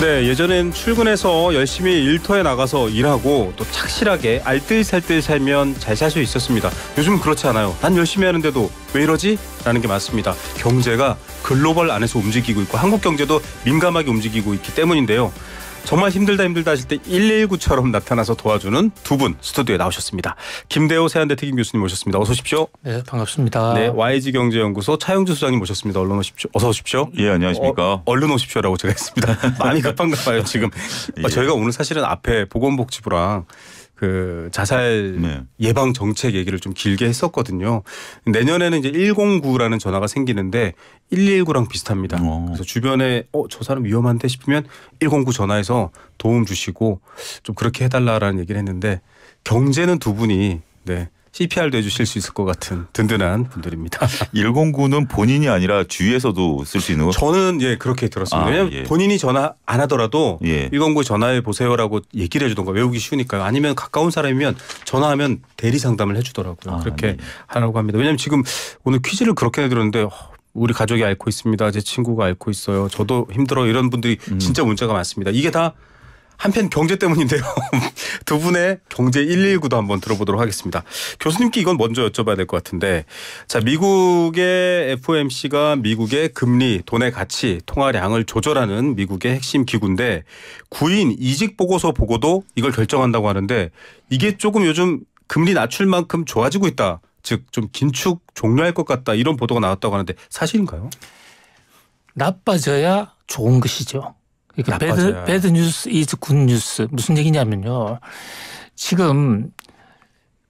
네, 예전엔 출근해서 열심히 일터에 나가서 일하고 또 착실하게 알뜰살뜰 살면 잘 살 수 있었습니다. 요즘 그렇지 않아요. 난 열심히 하는데도 왜 이러지? 라는 게 맞습니다. 경제가 글로벌 안에서 움직이고 있고 한국 경제도 민감하게 움직이고 있기 때문인데요. 정말 힘들다 힘들다 하실 때 119처럼 나타나서 도와주는 두 분 스튜디오에 나오셨습니다. 김대호 세한대 특임 교수님 모셨습니다. 어서 오십시오. 네, 반갑습니다. 네, YG 경제연구소 차영주 소장님 모셨습니다. 얼른 오십시오. 어서 오십시오. 예, 안녕하십니까. 어, 얼른 오십시오라고 제가 했습니다. 많이 급한가 봐요, 지금. 예. 저희가 오늘 사실은 앞에 보건복지부랑 그 자살 네. 예방 정책 얘기를 좀 길게 했었거든요. 내년에는 이제 109라는 전화가 생기는데 119랑 비슷합니다. 오. 어. 그래서 주변에 어 저 사람 위험한데 싶으면 109 전화해서 도움 주시고 좀 그렇게 해달라라는 얘기를 했는데 경제는 두 분이 네 CPR도 해주실 수 있을 것 같은 든든한 분들입니다. 109는 본인이 아니라 주위에서도 쓸 수 있는 거? 저는 예 그렇게 들었습니다. 아, 왜냐면 예. 본인이 전화 안 하더라도 예. 109 전화해 보세요라고 얘기를 해주던가 외우기 쉬우니까요. 아니면 가까운 사람이면 전화하면 대리 상담을 해주더라고요. 아, 그렇게 네. 하라고 합니다. 왜냐하면 지금 오늘 퀴즈를 그렇게 해드렸는데 우리 가족이 앓고 있습니다. 제 친구가 앓고 있어요. 저도 힘들어 이런 분들이 음. 진짜 문자가 많습니다. 이게 다 한편 경제 때문인데요. 두 분의 경제 119도 한번 들어보도록 하겠습니다. 교수님께 이건 먼저 여쭤봐야 될 것 같은데, 자 미국의 FOMC가 미국의 금리, 돈의 가치, 통화량을 조절하는 미국의 핵심 기구인데 구인 이직 보고서 보고도 이걸 결정한다고 하는데 이게 조금 요즘 금리 낮출 만큼 좋아지고 있다. 즉 좀 긴축 종료할 것 같다 이런 보도가 나왔다고 하는데 사실인가요? 나빠져야 좋은 것이죠. 이러니 아, 배드, 배드 뉴스 이즈 굿 뉴스 무슨 얘기냐면요. 지금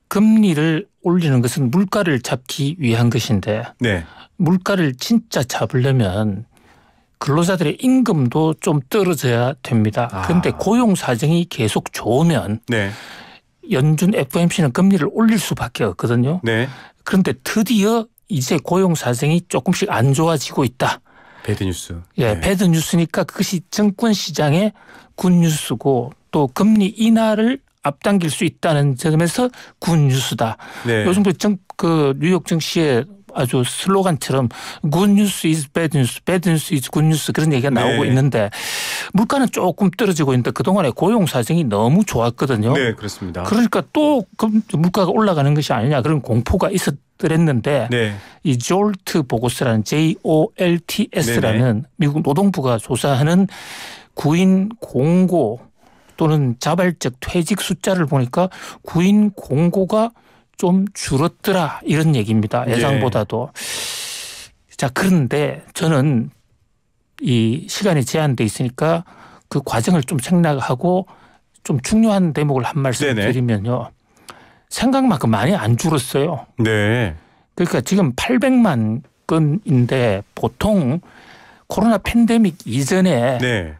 금리를 올리는 것은 물가를 잡기 위한 것인데 네. 물가를 진짜 잡으려면 근로자들의 임금도 좀 떨어져야 됩니다. 아. 그런데 고용 사정이 계속 좋으면 네. 연준 FOMC는 금리를 올릴 수밖에 없거든요. 네. 그런데 드디어 이제 고용 사정이 조금씩 안 좋아지고 있다. 배드 뉴스. 예, 네. 배드 뉴스니까 그것이 증권 시장의 굿 뉴스고 또 금리 인하를 앞당길 수 있다는 점에서 굿 뉴스다. 네. 요즘 그, 정, 그 뉴욕 증시에 아주 슬로건처럼 good news is bad news, bad news is good news 그런 얘기가 네. 나오고 네. 있는데 물가는 조금 떨어지고 있는데 그동안에 고용 사정이 너무 좋았거든요. 네, 그렇습니다. 그러니까 또 그 물가가 올라가는 것이 아니냐 그런 공포가 있었 그랬는데 네. 이 졸트 보고서라는 JOLTS라는 네네. 미국 노동부가 조사하는 구인 공고 또는 자발적 퇴직 숫자를 보니까 구인 공고가 좀 줄었더라 이런 얘기입니다. 예. 예상보다도. 예. 자 그런데 저는 이 시간이 제한돼 있으니까 그 과정을 좀 생략하고 좀 중요한 대목을 한 말씀 네네. 드리면요. 생각만큼 많이 안 줄었어요. 네. 그러니까 지금 800만 건인데 보통 코로나 팬데믹 이전에 네.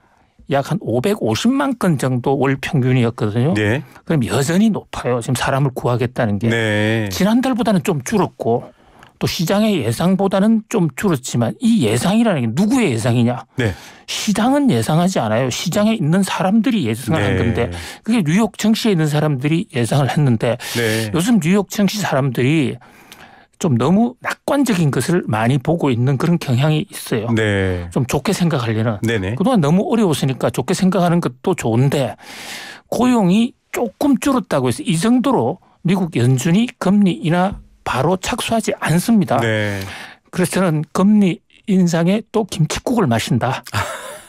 약한 550만 건 정도 월 평균이었거든요. 네. 그럼 여전히 높아요. 지금 사람을 구하겠다는 게 네. 지난달보다는 좀 줄었고 또 시장의 예상보다는 좀 줄었지만 이 예상이라는 게 누구의 예상이냐? 네. 시장은 예상하지 않아요. 시장에 있는 사람들이 예상을 네. 한 건데 그게 뉴욕 증시에 있는 사람들이 예상을 했는데 네. 요즘 뉴욕 증시 사람들이 좀 너무 낙관적인 것을 많이 보고 있는 그런 경향이 있어요. 네. 좀 좋게 생각하려는. 네네. 그동안 너무 어려웠으니까 좋게 생각하는 것도 좋은데 고용이 조금 줄었다고 해서 이 정도로 미국 연준이 금리 인하 바로 착수하지 않습니다. 네. 그래서 저는 금리 인상에 또 김치국을 마신다.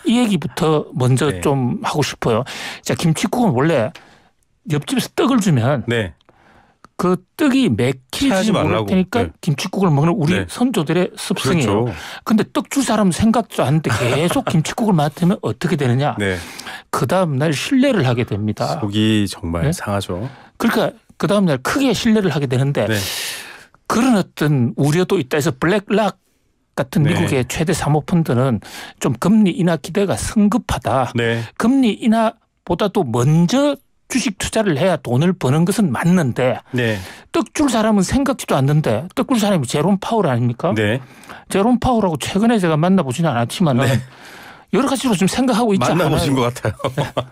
이 얘기부터 먼저 네. 좀 하고 싶어요. 자, 김치국은 원래 옆집에서 떡을 주면 네. 그 떡이 맥히지 말라고 테니까 네. 김치국을 먹는 우리 네. 선조들의 습성이에요. 그렇 근데 떡줄 사람 생각도 안 돼. 계속 김치국을 맡으면 어떻게 되느냐? 네. 그 다음 날 신뢰를 하게 됩니다. 속이 정말 네? 상하죠. 그러니까 그 다음 날 크게 신뢰를 하게 되는데 네. 그런 어떤 우려도 있다 해서 블랙락 같은 네. 미국의 최대 사모펀드는 좀 금리 인하 기대가 성급하다. 네. 금리 인하보다도 먼저 주식 투자를 해야 돈을 버는 것은 맞는데 네. 떡 줄 사람은 생각지도 않는데 떡 줄 사람이 제롬 파월 아닙니까? 네. 제롬 파월하고 최근에 제가 만나보지는 않았지만 네. 여러 가지로 좀 생각하고 있지 않아요? 만나보신 것 같아요.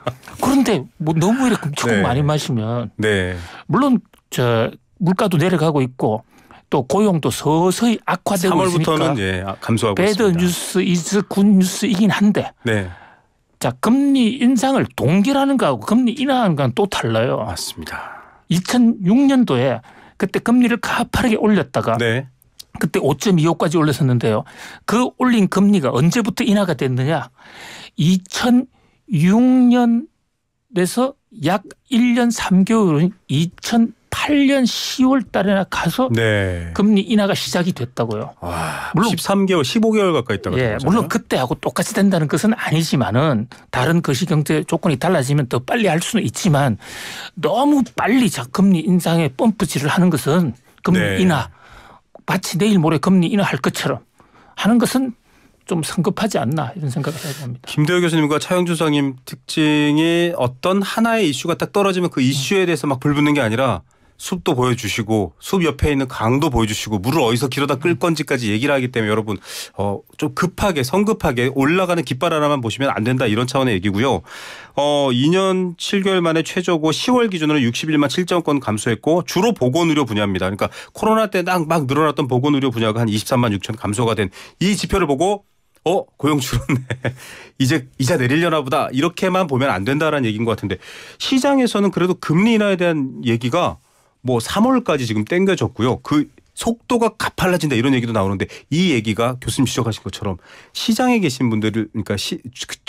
그런데 뭐 너무 이렇게 조금 네. 많이 마시면 네. 물론 저 물가도 내려가고 있고 또 고용도 서서히 악화되고 3월부터는 있으니까 예, 감소하고 배드 있습니다. 뉴스 이즈 군 뉴스이긴 한데 네. 자, 금리 인상을 동결하는 거하고 금리 인하하는 건 또 달라요. 맞습니다. 2006년도에 그때 금리를 가파르게 올렸다가 네. 그때 5.25까지 올렸었는데요. 그 올린 금리가 언제부터 인하가 됐느냐? 2006년에서 약 1년 3개월인 2000 2008년 10월 달에나 가서 네. 금리 인하가 시작이 됐다고요. 아, 물론 13개월, 15개월 가까이 있다가 예, 물론 그때하고 똑같이 된다는 것은 아니지만은 다른 거시 경제 조건이 달라지면 더 빨리 할 수는 있지만 너무 빨리 자 금리 인상에 펌프질을 하는 것은 금리 네. 인하 마치 내일 모레 금리 인하할 것처럼 하는 것은 좀 성급하지 않나 이런 생각을 해야합니다 김대호 교수님과 차영주 상임 특징이 어떤 하나의 이슈가 딱 떨어지면 그 이슈에 대해서 막 불붙는 게 아니라 숲도 보여주시고 숲 옆에 있는 강도 보여주시고 물을 어디서 길어다 끌 건지까지 얘기를 하기 때문에 여러분 어, 좀 급하게 성급하게 올라가는 깃발 하나만 보시면 안 된다 이런 차원의 얘기고요. 어, 2년 7개월 만에 최저고 10월 기준으로 61만 7천 건 감소했고 주로 보건의료 분야입니다. 그러니까 코로나 때 딱 막 늘어났던 보건의료 분야가 한 23만 6천 감소가 된 이 지표를 보고 어 고용 줄었네 이제 이자 내릴려나 보다 이렇게만 보면 안 된다라는 얘기인 것 같은데 시장에서는 그래도 금리 인하에 대한 얘기가 뭐 3월까지 지금 땡겨졌고요. 그 속도가 가팔라진다 이런 얘기도 나오는데 이 얘기가 교수님 지적하신 것처럼 시장에 계신 분들 그러니까 시,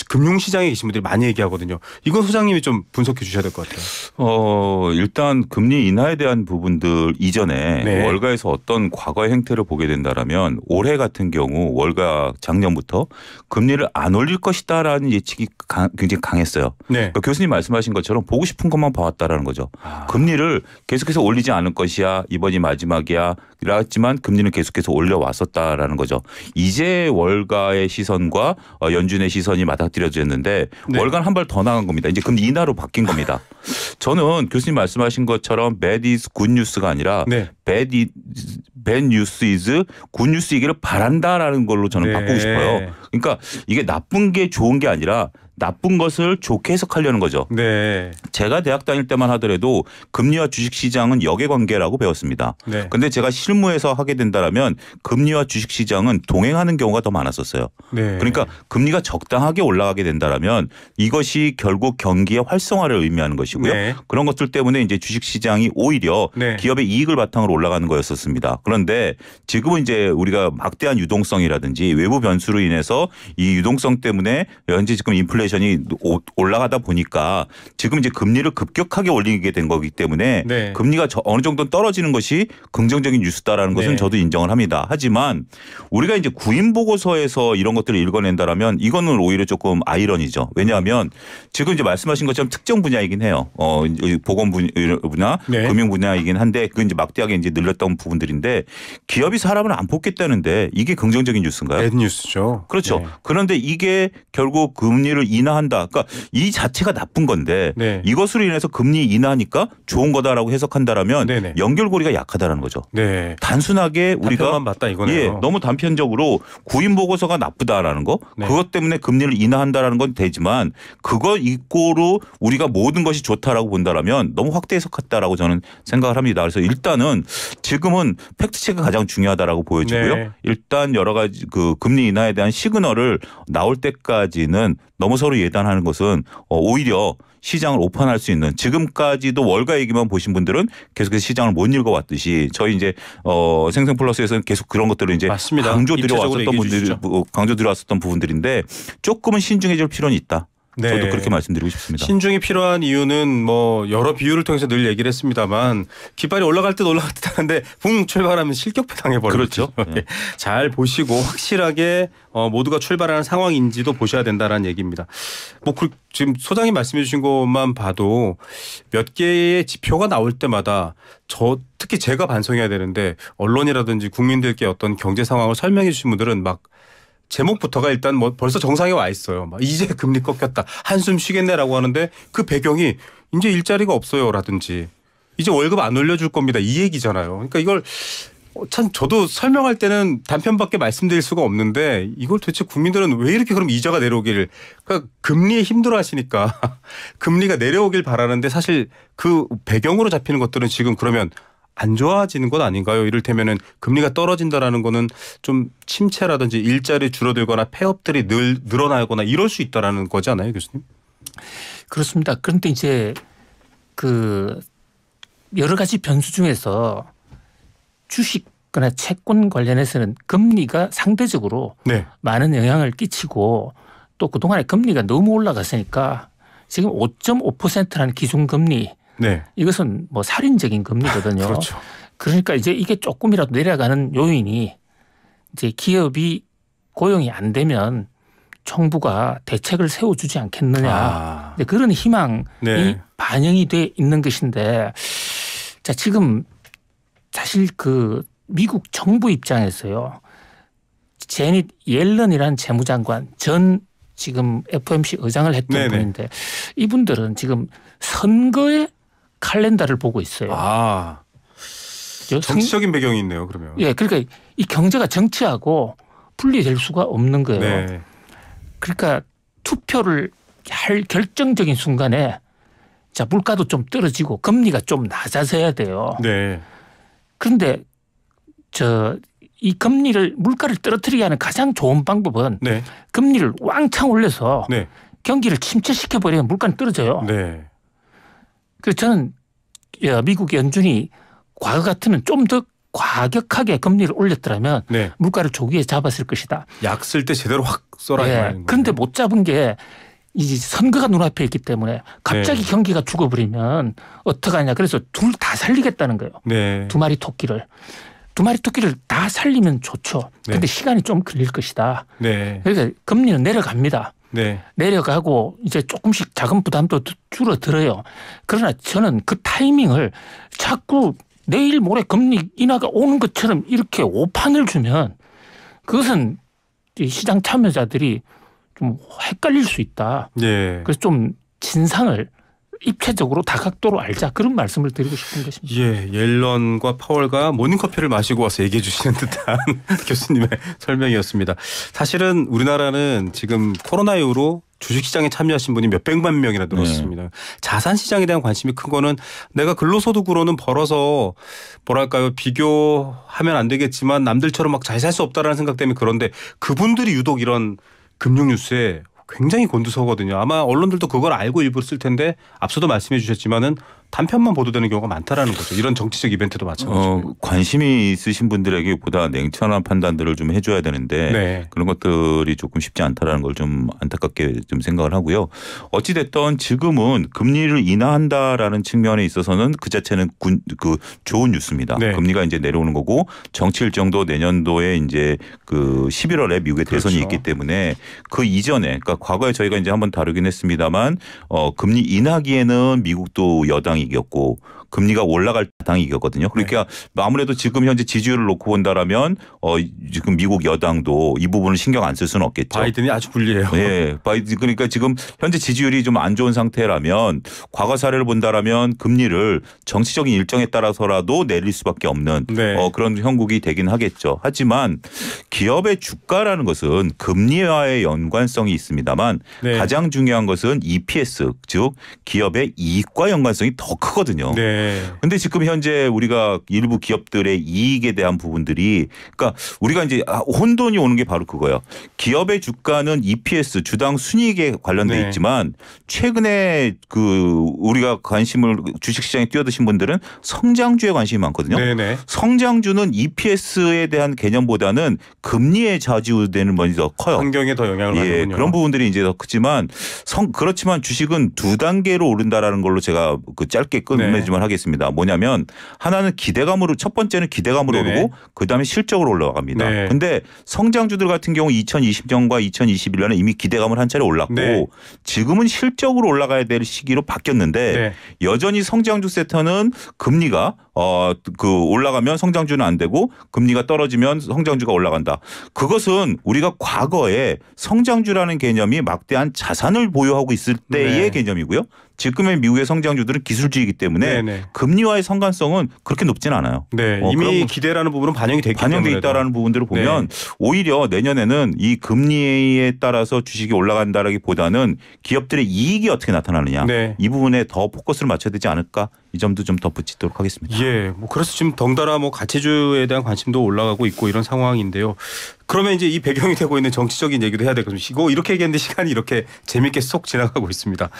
금융 시장에 계신 분들이 많이 얘기하거든요. 이건 소장님이 좀 분석해 주셔야 될 것 같아요. 어 일단 금리 인하에 대한 부분들 이전에 네. 월가에서 어떤 과거의 행태를 보게 된다라면 올해 같은 경우 월가 작년부터 금리를 안 올릴 것이다라는 예측이 강, 굉장히 강했어요. 네. 그러니까 교수님 말씀하신 것처럼 보고 싶은 것만 봐왔다라는 거죠. 아. 금리를 계속해서 올리지 않을 것이야 이번이 마지막이야 올랐지만 금리는 계속해서 올려왔었다라는 거죠. 이제 월가의 시선과 어, 연준의 시선이 맞닥뜨려졌는데 네. 월간 한 발 더 나간 겁니다. 이제 금리 인하로 바뀐 겁니다. 저는 교수님 말씀하신 것처럼 bad is good news가 아니라 네. bad, is, bad news is good news이기를 바란다라는 걸로 저는 네. 바꾸고 싶어요. 그러니까 이게 나쁜 게 좋은 게 아니라 나쁜 것을 좋게 해석하려는 거죠. 네. 제가 대학 다닐 때만 하더라도 금리와 주식 시장은 역의 관계라고 배웠습니다. 네. 근데 제가 실무에서 하게 된다면 금리와 주식 시장은 동행하는 경우가 더 많았었어요. 네. 그러니까 금리가 적당하게 올라가게 된다면 이것이 결국 경기의 활성화를 의미하는 것이고요. 네. 그런 것들 때문에 이제 주식 시장이 오히려 네. 기업의 이익을 바탕으로 올라가는 거였었습니다. 그런데 지금은 이제 우리가 막대한 유동성이라든지 외부 변수로 인해서 이 유동성 때문에 현재 지금 인플레 인플레이션이 올라가다 보니까 지금 이제 금리를 급격하게 올리게 된 거기 때문에 네. 금리가 어느 정도 떨어지는 것이 긍정적인 뉴스다라는 것은 네. 저도 인정을 합니다. 하지만 우리가 이제 구인 보고서에서 이런 것들을 읽어낸다라면 이거는 오히려 조금 아이러니죠. 왜냐하면 지금 이제 말씀하신 것처럼 특정 분야이긴 해요. 어 보건 분야, 네. 금융 분야이긴 한데 그 이제 막대하게 이제 늘렸던 부분들인데 기업이 사람을 안 뽑겠다는데 이게 긍정적인 뉴스인가요? 네, 뉴스죠. 그렇죠. 네. 그런데 이게 결국 금리를 인하한다. 그러니까 이 자체가 나쁜 건데 네. 이것으로 인해서 금리 인하니까 좋은 거다라고 해석한다라면 네네. 연결고리가 약하다라는 거죠. 네. 단순하게 우리가 맞다 이거네요. 예, 너무 단편적으로 구인 보고서가 나쁘다라는 거 네. 그것 때문에 금리를 인하한다라는 건 되지만 그거 이고로 우리가 모든 것이 좋다라고 본다라면 너무 확대 해석했다라고 저는 생각을 합니다. 그래서 일단은 지금은 팩트 체크가 가장 중요하다라고 보여지고요. 네. 일단 여러 가지 그 금리 인하에 대한 시그널을 나올 때까지는 너무 서로 예단하는 것은 어, 오히려 시장을 오판할 수 있는 지금까지도 월가 얘기만 보신 분들은 계속해서 시장을 못 읽어왔듯이 저희 이제 어 생생플러스에서는 계속 그런 것들을 이제 맞습니다. 강조 드려왔었던 분들 강조 드려왔었던 부분들인데 조금은 신중해질 필요는 있다. 네. 저도 그렇게 말씀드리고 싶습니다. 신중이 필요한 이유는 뭐 여러 비유를 통해서 늘 얘기를 했습니다만 깃발이 올라갈 듯 올라갈 때 하는데 붕 출발하면 실격패 당해버려요. 그렇죠. 네. 잘 보시고 확실하게 어 모두가 출발하는 상황인지도 보셔야 된다라는 얘기입니다. 뭐 그 지금 소장님 말씀해 주신 것만 봐도 몇 개의 지표가 나올 때마다 저 특히 제가 반성해야 되는데 언론이라든지 국민들께 어떤 경제 상황을 설명해 주신 분들은 막 제목부터가 일단 뭐 벌써 정상에 와 있어요. 막 이제 금리 꺾였다. 한숨 쉬겠네라고 하는데 그 배경이 이제 일자리가 없어요라든지 이제 월급 안 올려줄 겁니다. 이 얘기잖아요. 그러니까 이걸 어, 참 저도 설명할 때는 단편밖에 말씀드릴 수가 없는데 이걸 도대체 국민들은 왜 이렇게 그럼 이자가 내려오기를 그러니까 금리에 힘들어 하시니까 금리가 내려오길 바라는데 사실 그 배경으로 잡히는 것들은 지금 그러면 안 좋아지는 것 아닌가요? 이를테면은 금리가 떨어진다라는 거는 좀 침체라든지 일자리 줄어들거나 폐업들이 늘 늘어나거나 이럴 수 있다라는 거지 않아요, 교수님? 그렇습니다. 그런데 이제 그 여러 가지 변수 중에서 주식이나 채권 관련해서는 금리가 상대적으로 네. 많은 영향을 끼치고 또 그동안에 금리가 너무 올라갔으니까 지금 5.5%라는 기준금리 네. 이것은 뭐 살인적인 금리거든요. 그렇죠. 그러니까 이제 이게 조금이라도 내려가는 요인이 이제 기업이 고용이 안 되면 정부가 대책을 세워주지 않겠느냐 아. 그런 희망이 네. 반영이 돼 있는 것인데 자 지금 사실 그 미국 정부 입장에서요 제닛 옐런이라는 재무장관 전 지금 FOMC 의장을 했던 네네. 분인데 이분들은 지금 선거에 칼렌다를 보고 있어요. 아. 정치적인 배경이 있네요. 그러면. 예, 그러니까 이 경제가 정치하고 분리될 수가 없는 거예요. 네. 그러니까 투표를 할 결정적인 순간에 자 물가도 좀 떨어지고 금리가 좀 낮아져야 돼요. 네. 그런데 저 이 금리를 물가를 떨어뜨리게 하는 가장 좋은 방법은 네. 금리를 왕창 올려서 네. 경기를 침체시켜 버리면 물가는 떨어져요. 네. 그래서 저는 예, 미국 연준이 과거 같으면 좀 더 과격하게 금리를 올렸더라면 네. 물가를 조기에 잡았을 것이다. 약 쓸 때 제대로 확 써라. 예. 네. 그런데 못 잡은 게 이제 선거가 눈앞에 있기 때문에 갑자기 네. 경기가 죽어버리면 어떡하냐. 그래서 둘 다 살리겠다는 거예요. 네. 두 마리 토끼를. 두 마리 토끼를 다 살리면 좋죠. 네. 근데 시간이 좀 걸릴 것이다. 네. 그러니까 금리는 내려갑니다. 네. 내려가고 이제 조금씩 자금 부담도 줄어들어요. 그러나 저는 그 타이밍을 자꾸 내일 모레 금리 인하가 오는 것처럼 이렇게 오판을 주면 그것은 시장 참여자들이 좀 헷갈릴 수 있다. 네. 그래서 좀 진상을 입체적으로 다각도로 알자 그런 말씀을 드리고 싶은 것입니다. 예, 옐런과 파월과 모닝커피를 마시고 와서 얘기해 주시는 듯한 교수님의 설명이었습니다. 사실은 우리나라는 지금 코로나 이후로 주식시장에 참여하신 분이 몇 백만 명이나 늘었습니다. 네. 자산시장에 대한 관심이 큰 거는 내가 근로소득으로는 벌어서 뭐랄까요 비교하면 안 되겠지만 남들처럼 막 잘 살 수 없다라는 생각 때문에 그런데 그분들이 유독 이런 금융 뉴스에 굉장히 곤두서거든요. 아마 언론들도 그걸 알고 일부러 쓸 텐데 앞서도 말씀해 주셨지만은 단편만 보도되는 경우가 많다라는 거죠. 이런 정치적 이벤트도 마찬가지고. 어, 관심이 있으신 분들에게 보다 냉철한 판단들을 좀 해줘야 되는데 네. 그런 것들이 조금 쉽지 않다라는 걸 좀 안타깝게 좀 생각을 하고요. 어찌 됐던 지금은 금리를 인하한다라는 측면에 있어서는 그 자체는 군, 그 좋은 뉴스입니다. 네. 금리가 이제 내려오는 거고 정치 일정도 내년도에 이제 그 11월에 미국의 그렇죠. 대선이 그렇죠. 있기 때문에 그 이전에 그러니까 과거에 저희가 이제 한번 다루긴 했습니다만 어 금리 인하기에는 미국도 여당이 이겼고 금리가 올라갈 당이 거든요 네. 그러니까 네. 아무래도 지금 현재 지지율을 놓고 본다라면 어 지금 미국 여당도 이 부분을 신경 안 쓸 수는 없겠죠. 바이든이 아주 불리해요. 예. 바이든 그러니까 지금 현재 지지율이 좀 안 좋은 상태라면 과거 사례를 본다라면 금리를 정치적인 일정에 따라서라도 내릴 수밖에 없는 네. 어 그런 형국이 되긴 하겠죠. 하지만 기업의 주가라는 것은 금리와의 연관성이 있습니다만 네. 가장 중요한 것은 EPS 즉 기업의 이익과 연관성이 더 크거든요. 네. 네. 근데 지금 현재 우리가 일부 기업들의 이익에 대한 부분들이 그러니까 우리가 이제 아, 혼돈이 오는 게 바로 그거예요. 기업의 주가는 EPS 주당 순이익에 관련돼 네. 있지만 최근에 그 우리가 관심을 주식시장에 뛰어드신 분들은 성장주에 관심이 많거든요. 네네. 네. 성장주는 EPS에 대한 개념보다는 금리에 좌지우되는 면이 더 커요. 환경에 더 영향을 예, 받는군 그런 부분들이 이제 더 크지만 성 그렇지만 주식은 두 단계로 오른다라는 걸로 제가 그 짧게 네. 끝내지만 하겠습니다. 뭐냐면 하나는 기대감으로 첫 번째는 기대감으로 네네. 오르고 그다음에 실적으로 올라갑니다. 네. 근데 성장주들 같은 경우 2020년과 2021년에 이미 기대감을 한 차례 올랐고 네. 지금은 실적으로 올라가야 될 시기로 바뀌었는데 네. 여전히 성장주 세터는 금리가 어, 그 올라가면 성장주는 안 되고 금리가 떨어지면 성장주가 올라간다. 그것은 우리가 과거에 성장주라는 개념이 막대한 자산을 보유하고 있을 때의 네. 개념이고요. 지금의 미국의 성장주들은 기술주이기 때문에 네네. 네. 금리와의 상관성은 그렇게 높진 않아요. 네. 어, 이미 기대라는 부분은 반영이 되기 돼 반영돼 있다라는 부분들을 보면 네. 오히려 내년에는 이 금리에 따라서 주식이 올라간다라기보다는 기업들의 이익이 어떻게 나타나느냐 네. 이 부분에 더 포커스를 맞춰야 되지 않을까 이 점도 좀 덧붙이도록 하겠습니다. 예. 예, 뭐 그래서 지금 덩달아 뭐가채주에 대한 관심도 올라가고 있고 이런 상황인데요. 그러면 이제 이 배경이 되고 있는 정치적인 얘기도 해야 될것 든요 이거 이렇게 얘기했는데 시간이 이렇게 재밌게 쏙 지나가고 있습니다.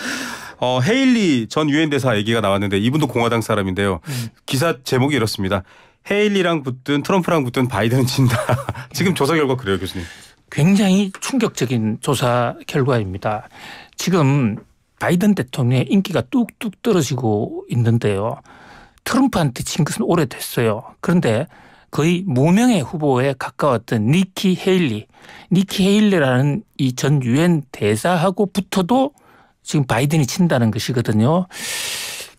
어, 헤일리 전 유엔 대사 얘기가 나왔는데 이분도 공화당 사람인데요. 음. 기사 제목이 이렇습니다. 헤일리랑 붙든 트럼프랑 붙든 바이든 진다. 지금 조사 결과 그래요, 교수님. 굉장히 충격적인 조사 결과입니다. 지금 바이든 대통령의 인기가 뚝뚝 떨어지고 있는데요. 트럼프한테 진 것은 오래됐어요. 그런데 거의 무명의 후보에 가까웠던 니키 헤일리, 니키 헤일리라는 이 전 유엔 대사하고 붙어도 지금 바이든이 친다는 것이거든요.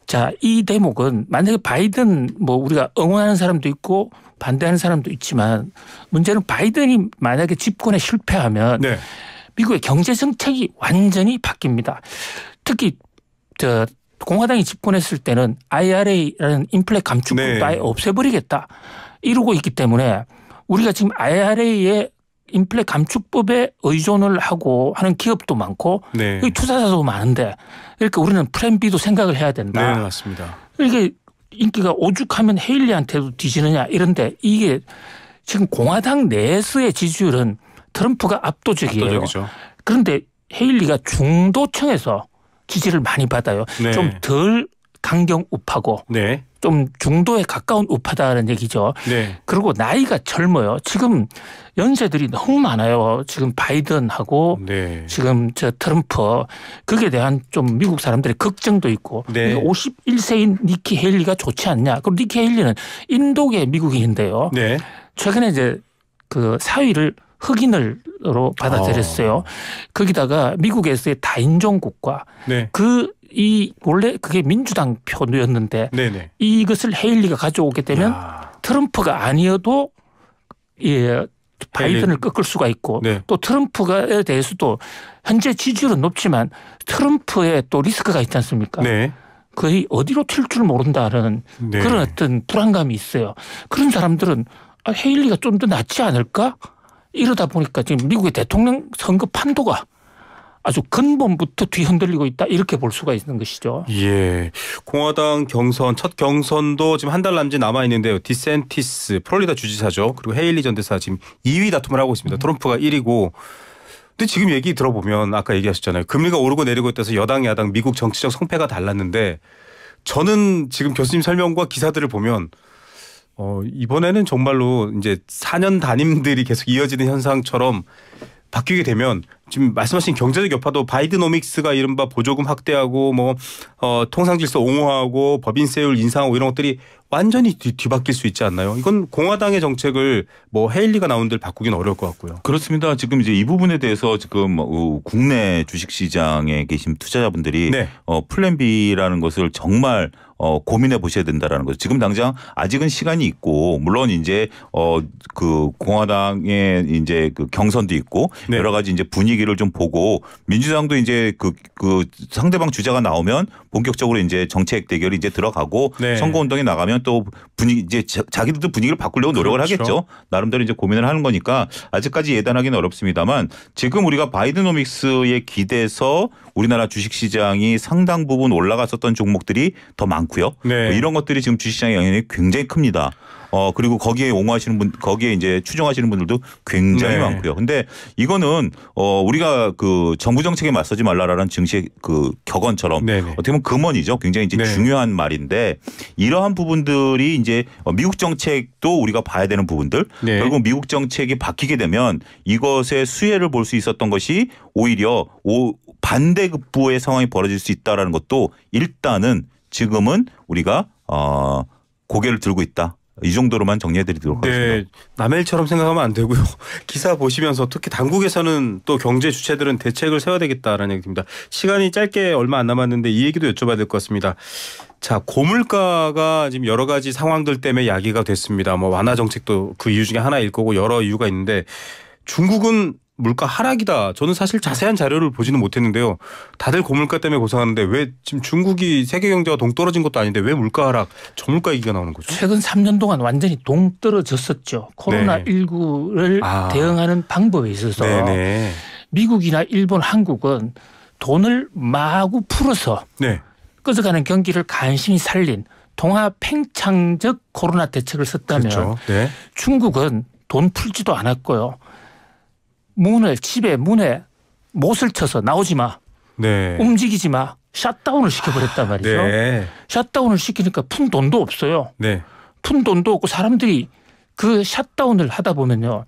자, 이 대목은 만약에 바이든 뭐 우리가 응원하는 사람도 있고 반대하는 사람도 있지만 문제는 바이든이 만약에 집권에 실패하면 네. 미국의 경제 정책이 완전히 바뀝니다. 특히 저 공화당이 집권했을 때는 IRA라는 인플레 감축금도 네. 아예 없애버리겠다 이러고 있기 때문에 우리가 지금 IRA의 인플레 감축법에 의존을 하고 하는 기업도 많고 네. 투자자도 많은데 그러니까 우리는 프랜 B도 생각을 해야 된다. 네, 맞습니다. 이게 인기가 오죽하면 헤일리한테도 뒤지느냐 이런데 이게 지금 공화당 내에서의 지지율은 트럼프가 압도적이에요. 압도적이죠. 그런데 헤일리가 중도층에서 지지를 많이 받아요. 네. 좀덜 강경 우파고 네. 좀 중도에 가까운 우파다라는 얘기죠. 네. 그리고 나이가 젊어요. 지금 연세들이 너무 많아요. 지금 바이든하고 네. 지금 저 트럼프 그게 대한 좀 미국 사람들의 걱정도 있고 네. 51세인 니키 헤일리가 좋지 않냐. 그리고 니키 헤일리는 인도계 미국인인데요. 네. 최근에 이제 그 사위를 흑인으로 받아들였어요. 아. 거기다가 미국에서의 다인종 국가 네. 그이 원래 그게 민주당 표였는데 네네. 이것을 헤일리가 가져오게 되면 야. 트럼프가 아니어도 예 바이든을 꺾을 수가 있고 네. 또 트럼프가에 대해서도 현재 지지율은 높지만 트럼프의 또 리스크가 있지 않습니까? 네. 거의 어디로 튈 줄 모른다라는 네. 그런 어떤 불안감이 있어요. 그런 사람들은 아, 헤일리가 좀 더 낫지 않을까? 이러다 보니까 지금 미국의 대통령 선거 판도가 아주 근본부터 뒤흔들리고 있다 이렇게 볼 수가 있는 것이죠. 예. 공화당 경선 첫 경선도 지금 한 달 남짓 남아 있는데요. 디센티스 플로리다 주지사죠. 그리고 헤일리 전 대사 지금 2위 다툼을 하고 있습니다. 트럼프가 1위고 근데 지금 얘기 들어보면 아까 얘기하셨잖아요. 금리가 오르고 내리고 있다서 여당 야당 미국 정치적 성패가 달랐는데 저는 지금 교수님 설명과 기사들을 보면 어, 이번에는 정말로 이제 4년 단임들이 계속 이어지는 현상처럼 바뀌게 되면 지금 말씀하신 경제적 여파도 바이든오믹스가 이른바 보조금 확대하고 뭐 어, 통상 질서 옹호하고 법인세율 인상하고 이런 것들이 완전히 뒤, 뒤바뀔 수 있지 않나요? 이건 공화당의 정책을 뭐 헤일리가 나온들 바꾸긴 어려울 것 같고요. 그렇습니다. 지금 이제 이 부분에 대해서 지금 어, 국내 주식시장에 계신 투자자분들이 네. 어, 플랜 B라는 것을 정말 어, 고민해 보셔야 된다라는 거죠. 지금 당장 아직은 시간이 있고 물론 이제 어, 그 공화당의 이제 그 경선도 있고 네. 여러 가지 이제 분위기 분위기를 좀 보고 민주당도 이제 그, 그 상대방 주자가 나오면 본격적으로 이제 정책 대결이 이제 들어가고 네. 선거운동이 나가면 또 분위기 이제 자기들도 분위기를 바꾸려고 노력을 그렇죠. 하겠죠. 나름대로 이제 고민을 하는 거니까 아직까지 예단하기는 어렵습니다만 지금 우리가 바이든오믹스에 기대서 우리나라 주식시장이 상당 부분 올라갔었던 종목들이 더 많고요. 네. 뭐 이런 것들이 지금 주식시장의 영향이 굉장히 큽니다. 어 그리고 거기에 옹호하시는 분 거기에 이제 추종하시는 분들도 굉장히 네. 많고요. 근데 이거는 어 우리가 그 정부 정책에 맞서지 말라라는 증시의 그 격언처럼 네네. 네. 어떻게 보면 금언이죠. 굉장히 이제 네. 중요한 말인데 이러한 부분들이 이제 어, 미국 정책도 우리가 봐야 되는 부분들 네. 결국 미국 정책이 바뀌게 되면 이것의 수혜를 볼 수 있었던 것이 오히려 오 반대급부의 상황이 벌어질 수 있다라는 것도 일단은 지금은 우리가 어 고개를 들고 있다. 이 정도로만 정리해드리도록 네, 하겠습니다. 남일처럼 생각하면 안 되고요. 기사 보시면서 특히 당국에서는 또 경제 주체들은 대책을 세워야 되겠다라는 얘기입니다. 시간이 짧게 얼마 안 남았는데 이 얘기도 여쭤봐야 될 것 같습니다. 자, 고물가가 지금 여러 가지 상황들 때문에 야기가 됐습니다. 뭐 완화 정책도 그 이유 중에 하나일 거고 여러 이유가 있는데 중국은 물가 하락이다. 저는 사실 자세한 자료를 보지는 못했는데요. 다들 고물가 때문에 고생하는데 왜 지금 중국이 세계 경제가 동떨어진 것도 아닌데 왜 물가 하락, 저물가 얘기가 나오는 거죠? 최근 3년 동안 완전히 동떨어졌었죠. 코로나 네. 19를 아. 대응하는 방법에 있어서 네네. 네. 미국이나 일본, 한국은 돈을 마구 풀어서 네. 끌어가는 경기를 간신히 살린 동화 팽창적 코로나 대책을 썼다면 그렇죠. 네. 중국은 돈 풀지도 않았고요. 문을 집에 문에 못을 쳐서 나오지 마. 네. 움직이지 마. 샷다운을 시켜버렸단 아, 말이죠. 네. 샷다운을 시키니까 푼 돈도 없어요. 네. 푼 돈도 없고 사람들이 그 샷다운을 하다 보면요.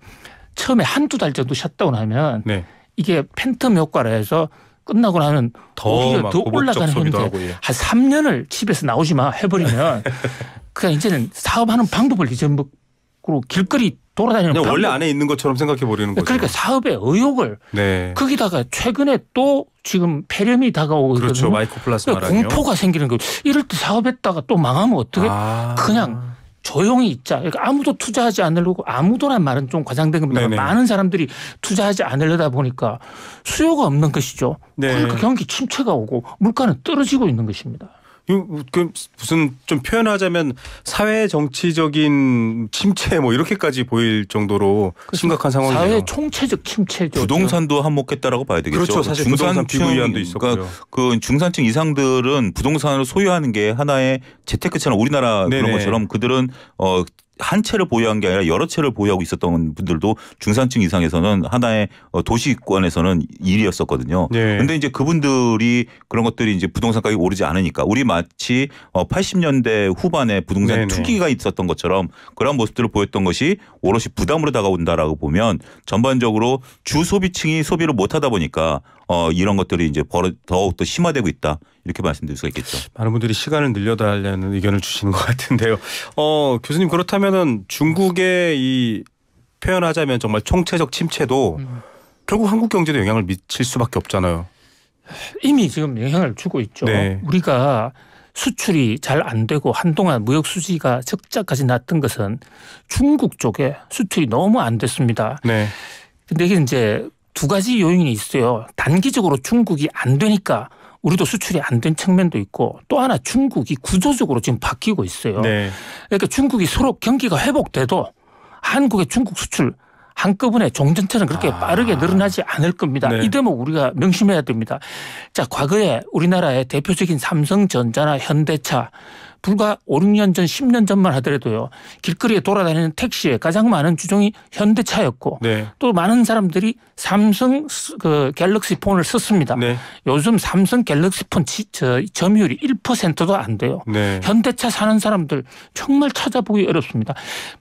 처음에 한두 달 정도 샷다운하면 네. 이게 팬텀 효과라 해서 끝나고 나면 더 오히려 더 올라가는 건데 예. 한 3년을 집에서 나오지 마 해버리면 그냥 이제는 사업하는 방법을 잊어먹고 길거리 돌아다니는 그냥 원래 안에 있는 것처럼 생각해 버리는 거죠. 그러니까 사업의 의욕을 네. 거기다가 최근에 또 지금 폐렴이 다가오고 그렇죠. 마이코플라스 그러니까 공포가 생기는 거죠. 이럴 때 사업했다가 또 망하면 어떻게 아. 그냥 조용히 있자. 그러니까 아무도 투자하지 않으려고 아무도란 말은 좀 과장된 겁니다. 네네. 많은 사람들이 투자하지 않으려다 보니까 수요가 없는 것이죠. 네. 그러니까 경기 침체가 오고 물가는 떨어지고 있는 것입니다. 그 무슨 좀 표현하자면 사회 정치적인 침체 뭐 이렇게까지 보일 정도로 심각한 상황이에요. 사회 총체적 침체죠. 부동산도 한몫했다라고 봐야 되겠죠. 그렇죠. 사실 중산층 비구이한도 그러니까 있었고요. 그 중산층 이상들은 부동산을 소유하는 게 하나의 재테크처럼 우리나라 네네. 그런 것처럼 그들은 어한 채를 보유한 게 아니라 여러 채를 보유하고 있었던 분들도 중산층 이상에서는 하나의 어, 도시권에서는 일이었었거든요. 네. 근데 이제 그분들이 그런 것들이 이제 부동산 가격이 오르지 않으니까 우리 마치 80년대 어, 후반에 부동산 네네. 투기가 있었던 것처럼 그런 모습들을 보였던 것이 오롯이 부담으로 다가온다라고 보면 전반적으로 주 소비층이 소비를 못 하다 보니까 어 이런 것들이 이제 벌어 더욱 더 심화되고 있다. 이렇게 말씀드릴 수가 있겠죠. 많은 분들이 시간을 늘려달라는 의견을 주시는 것 같은데요. 어 교수님 그렇다면 그러면은 중국의 이 표현하자면 정말 총체적 침체도 음. 결국 한국 경제도 영향을 미칠 수밖에 없잖아요. 이미 지금 영향을 주고 있죠. 네. 우리가 수출이 잘 안 되고 한동안 무역 수지가 적자까지 났던 것은 중국 쪽에 수출이 너무 안 됐습니다. 네. 근데 이게 이제 두 가지 요인이 있어요. 단기적으로 중국이 안 되니까 우리도 수출이 안 된 측면도 있고 또 하나 중국이 구조적으로 지금 바뀌고 있어요. 네. 그러니까 중국이 서로 경기가 회복돼도 한국의 중국 수출 한꺼번에 종전처럼 그렇게 아. 빠르게 늘어나지 않을 겁니다. 네. 이 대목 우리가 명심해야 됩니다. 자, 과거에 우리나라의 대표적인 삼성전자나 현대차 불과 5, 6년 전, 10년 전만 하더라도요. 길거리에 돌아다니는 택시에 가장 많은 주종이 현대차였고 네. 또 많은 사람들이 삼성 그 갤럭시 폰을 썼습니다. 네. 요즘 삼성 갤럭시 폰 지, 저, 점유율이 1%도 안 돼요. 네. 현대차 사는 사람들 정말 찾아보기 어렵습니다.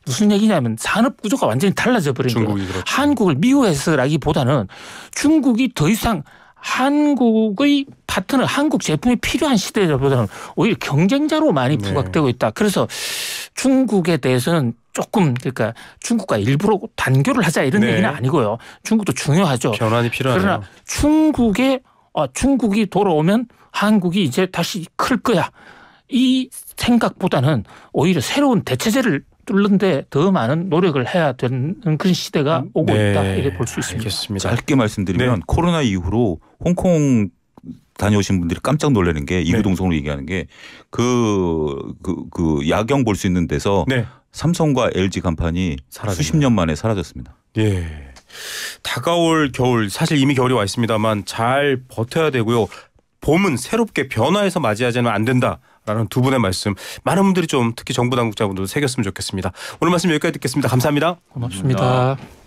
무슨 얘기냐면 산업 구조가 완전히 달라져 버린 거예요. 그렇죠. 한국을 미워해서라기보다는 중국이 더 이상 한국의 파트너, 한국 제품이 필요한 시대보다는 오히려 경쟁자로 많이 네. 부각되고 있다. 그래서 중국에 대해서는 조금 그러니까 중국과 일부러 단교를 하자 이런 네. 얘기는 아니고요. 중국도 중요하죠. 변환이 필요하네 그러나 중국에 어, 중국이 돌아오면 한국이 이제 다시 클 거야. 이 생각보다는 오히려 새로운 대체제를 뚫는데 더 많은 노력을 해야 되는 그런 시대가 음. 오고 네. 있다 이렇게 볼 수 있습니다. 알겠습니다. 짧게 말씀드리면 네. 코로나 이후로 홍콩 다녀오신 분들이 깜짝 놀라는 게 이구동성으로 네. 얘기하는 게그 그, 그 야경 볼 수 있는 데서 네. 삼성과 LG 간판이 사라집다 수십 년 만에 사라졌습니다. 예. 다가올 겨울 사실 이미 겨울이 와 있습니다만 잘 버텨야 되고요. 봄은 새롭게 변화해서 맞이하지는 안 된다. 라는 두 분의 말씀 많은 분들이 좀 특히 정부 당국자분들도 새겼으면 좋겠습니다. 오늘 말씀 여기까지 듣겠습니다. 감사합니다. 고맙습니다. 고맙습니다.